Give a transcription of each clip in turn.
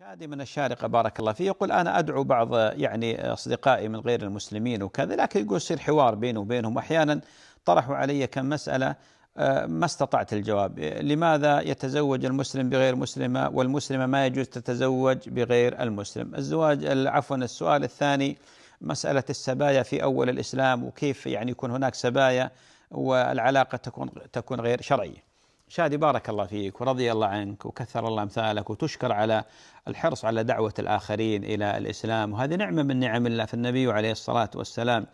شادي من الشارقة بارك الله فيه يقول أنا أدعو بعض يعني أصدقائي من غير المسلمين وكذا لكن يقول يصير حوار بيني وبينهم وأحيانا طرحوا علي كم مسألة آه، ما استطعت الجواب لماذا يتزوج المسلم بغير مسلمة والمسلمة ما يجوز تتزوج بغير المسلم الزواج عفوا السؤال الثاني مسألة السبايا في أول الإسلام وكيف يعني يكون هناك سبايا والعلاقة تكون تكون غير شرعية شادي بارك الله فيك ورضي الله عنك وكثر الله امثالك وتشكر على الحرص على دعوه الاخرين الى الاسلام وهذه نعمه من نعم الله فالنبي عليه الصلاه والسلام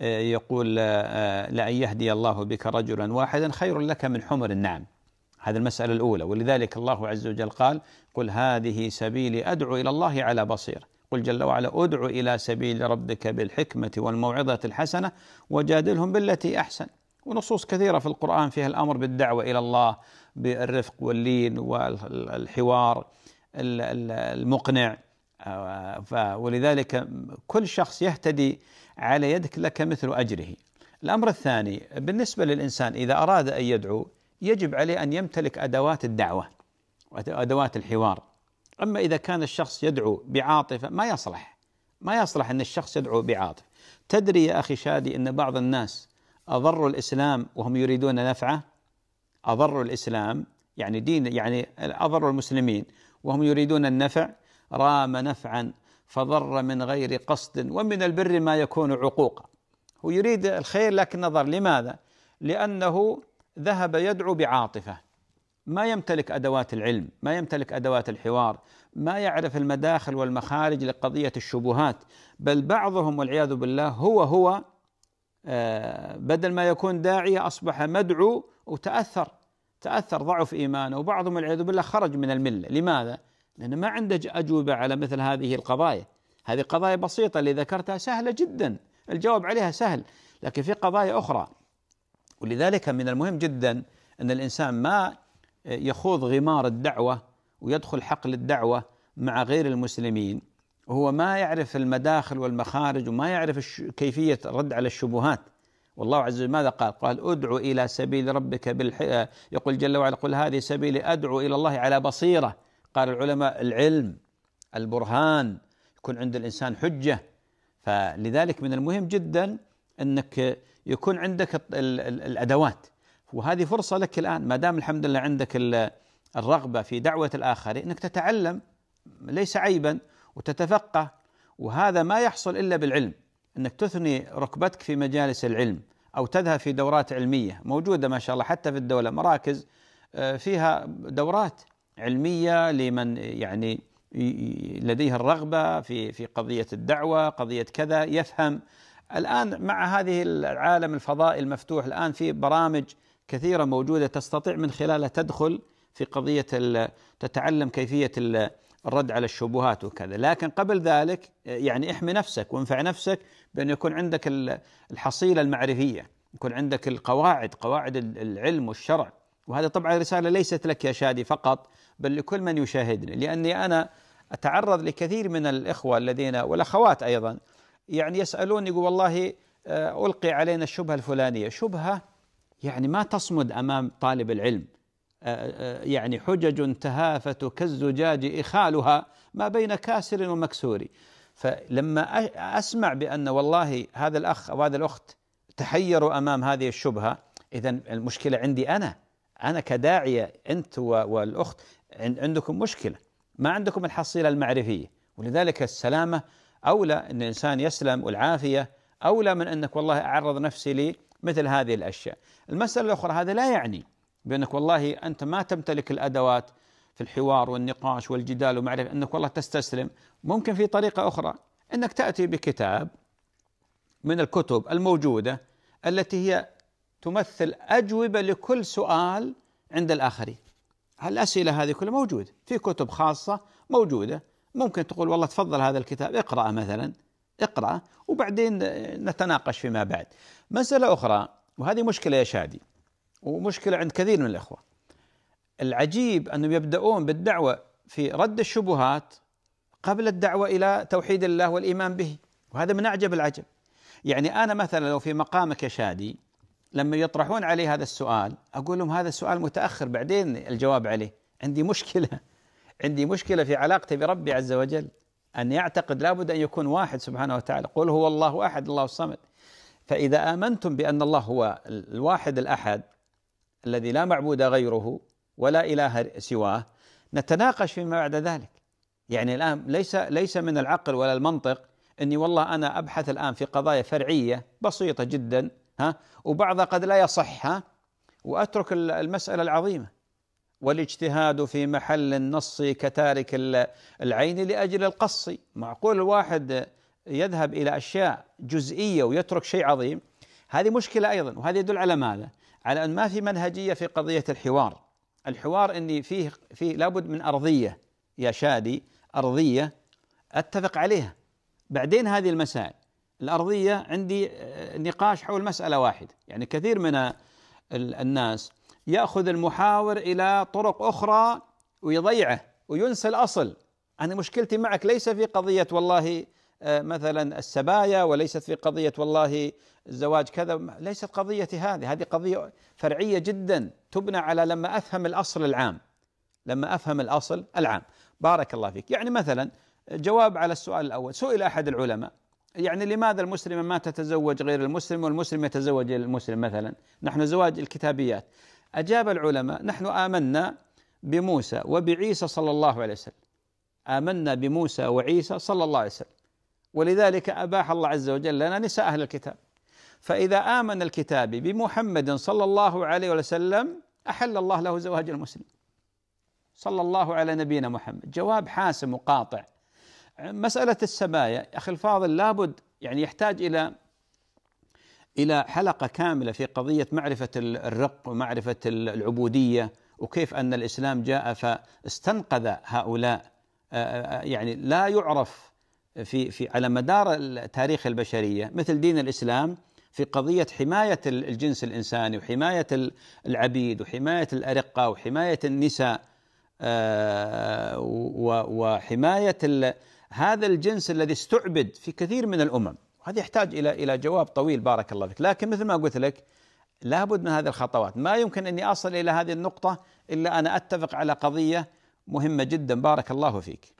آه، يقول آه، آه، لأن يهدي الله بك رجلا واحدا خير لك من حمر النعم هذه المسألة الأولى ولذلك الله عز وجل قال قل هذه سبيلي أدعو إلى الله على بصير قل جل وعلا أدعو إلى سبيل ربك بالحكمة والموعظة الحسنة وجادلهم بالتي أحسن ونصوص كثيرة في القرآن فيها الأمر بالدعوة إلى الله بالرفق واللين والحوار المقنع ولذلك كل شخص يهتدي على يدك لك مثل أجره الأمر الثاني بالنسبة للإنسان إذا أراد أن يدعو يجب عليه أن يمتلك أدوات الدعوة وأدوات الحوار أما إذا كان الشخص يدعو بعاطفة ما يصلح ما يصلح أن الشخص يدعو بعاطفة تدري يا أخي شادي أن بعض الناس أضروا الإسلام وهم يريدون نفعه أضروا الإسلام يعني دين يعني أضروا المسلمين وهم يريدون النفع رام نفعا فضر من غير قصد ومن البر ما يكون عقوقا هو يريد الخير لكن نظر لماذا؟ لأنه ذهب يدعو بعاطفة ما يمتلك أدوات العلم ما يمتلك أدوات الحوار ما يعرف المداخل والمخارج لقضية الشبهات بل بعضهم والعياذ بالله هو هو آه، بدل ما يكون داعية أصبح مدعو وتأثر تأثر ضعف إيمانه وبعضهم والعياذ بالله خرج من الملة لماذا؟ لأنه ما عنده أجوبة على مثل هذه القضايا هذه قضايا بسيطة اللي ذكرتها سهلة جدا الجواب عليها سهل لكن في قضايا أخرى ولذلك من المهم جدا أن الإنسان ما يخوض غمار الدعوة ويدخل حقل الدعوة مع غير المسلمين وهو ما يعرف المداخل والمخارج وما يعرف كيفية الرد على الشبهات والله عز وجل ماذا قال؟ قال ادعو إلى سبيل ربك بالح... يقول جل وعلا قل هذه سبيلي أدعو إلى الله على بصيرة قال العلماء العلم البرهان يكون عند الإنسان حجة فلذلك من المهم جدا أنك يكون عندك الأدوات وهذه فرصة لك الآن ما دام الحمد لله عندك الرغبة في دعوة الآخرين أنك تتعلم ليس عيبا وتتفقه وهذا ما يحصل الا بالعلم انك تثني ركبتك في مجالس العلم او تذهب في دورات علميه موجوده ما شاء الله حتى في الدوله مراكز آه، فيها دورات علميه لمن يعني لديه الرغبه في في قضيه الدعوه، قضيه كذا يفهم الان مع هذه العالم الفضائي المفتوح الان في برامج كثيره موجوده تستطيع من خلالها تدخل في قضيه تتعلم كيفيه الرد على الشبهات وكذا لكن قبل ذلك يعني احمي نفسك وانفع نفسك بأن يكون عندك الحصيلة المعرفية يكون عندك القواعد قواعد العلم والشرع وهذا طبعا رسالة ليست لك يا شادي فقط بل لكل من يشاهدني لأني أنا أتعرض لكثير من الإخوة الذين والأخوات أيضا يعني يسألون يقول والله آه، ألقي علينا الشبهة الفلانية شبهة يعني ما تصمد أمام طالب العلم يعني حجج تهافت كالزجاج إخالها ما بين كاسر ومكسور فلما أسمع بأن والله هذا الأخ أو هذا الأخت تحيروا أمام هذه الشبهة إذا المشكلة عندي أنا أنا كداعية أنت والأخت عندكم مشكلة ما عندكم الحصيلة المعرفية ولذلك السلامة أولى أن الإنسان يسلم والعافية أولى من أنك والله أعرض نفسي لي مثل هذه الأشياء المسألة الأخرى هذا لا يعني بأنك والله أنت ما تمتلك الأدوات في الحوار والنقاش والجدال ومعرفة أنك والله تستسلم ممكن في طريقة أخرى أنك تأتي بكتاب من الكتب الموجودة التي هي تمثل أجوبة لكل سؤال عند الآخرين الأسئلة هذه كلها موجودة في كتب خاصة موجودة ممكن تقول والله تفضل هذا الكتاب اقرأ مثلا اقرأ وبعدين نتناقش فيما بعد مسألة أخرى وهذه مشكلة يا شادي ومشكلة عند كثير من الإخوة العجيب أنهم يبدأون بالدعوة في رد الشبهات قبل الدعوة إلى توحيد الله والإيمان به وهذا من أعجب العجب يعني أنا مثلا لو في مقامك يا شادي لما يطرحون علي هذا السؤال أقول لهم هذا السؤال متأخر بعدين الجواب عليه عندي مشكلة عندي مشكلة في علاقتي بربي عز وجل أن يعتقد لابد أن يكون واحد سبحانه وتعالى قل هو الله أحد الله الصمد فإذا آمنتم بأن الله هو الواحد الأحد الذي لا معبود غيره ولا اله سواه نتناقش فيما بعد ذلك يعني الان ليس ليس من العقل ولا المنطق اني والله انا ابحث الان في قضايا فرعيه بسيطه جدا ها وبعضها قد لا يصح ها واترك المساله العظيمه والاجتهاد في محل النص كتارك العين لاجل القص معقول الواحد يذهب الى اشياء جزئيه ويترك شيء عظيم هذه مشكلة أيضا وهذا يدل على ماذا؟ على أن ما في منهجية في قضية الحوار الحوار أني فيه, فيه لابد من أرضية يا شادي أرضية أتفق عليها بعدين هذه المسائل الأرضية عندي آه، نقاش حول مسألة واحدة يعني كثير من الناس يأخذ المحاور إلى طرق أخرى ويضيعه وينسى الأصل أنا مشكلتي معك ليس في قضية والله آه، مثلا السبايا وليست في قضية والله الزواج كذا ليست قضيتي هذه هذه قضية فرعية جدا تبنى على لما أفهم الأصل العام لما أفهم الأصل العام بارك الله فيك يعني مثلا جواب على السؤال الأول سئل أحد العلماء يعني لماذا المسلمة ما تتزوج غير المسلم والمسلم يتزوج المسلم مثلا نحن زواج الكتابيات أجاب العلماء نحن آمنا بموسى وبعيسى صلى الله عليه وسلم آمنا بموسى وعيسى صلى الله عليه وسلم ولذلك أباح الله عز وجل لنا نساء أهل الكتاب فإذا آمن الكتاب بمحمد صلى الله عليه وسلم أحل الله له زواج المسلم صلى الله على نبينا محمد جواب حاسم وقاطع مسألة السبايا أخي الفاضل لابد يعني يحتاج إلى إلى حلقة كاملة في قضية معرفة الرق ومعرفة العبودية وكيف أن الإسلام جاء فاستنقذ هؤلاء آه، آه، آه، يعني لا يعرف في في على مدار تاريخ البشريه مثل دين الاسلام في قضيه حمايه الجنس الانساني وحمايه العبيد وحمايه الارقه وحمايه النساء آه، وحمايه هذا الجنس الذي استعبد في كثير من الامم وهذا يحتاج الى الى جواب طويل بارك الله فيك لكن مثل ما قلت لك لابد من هذه الخطوات ما يمكن اني اصل الى هذه النقطه الا انا اتفق على قضيه مهمه جدا بارك الله فيك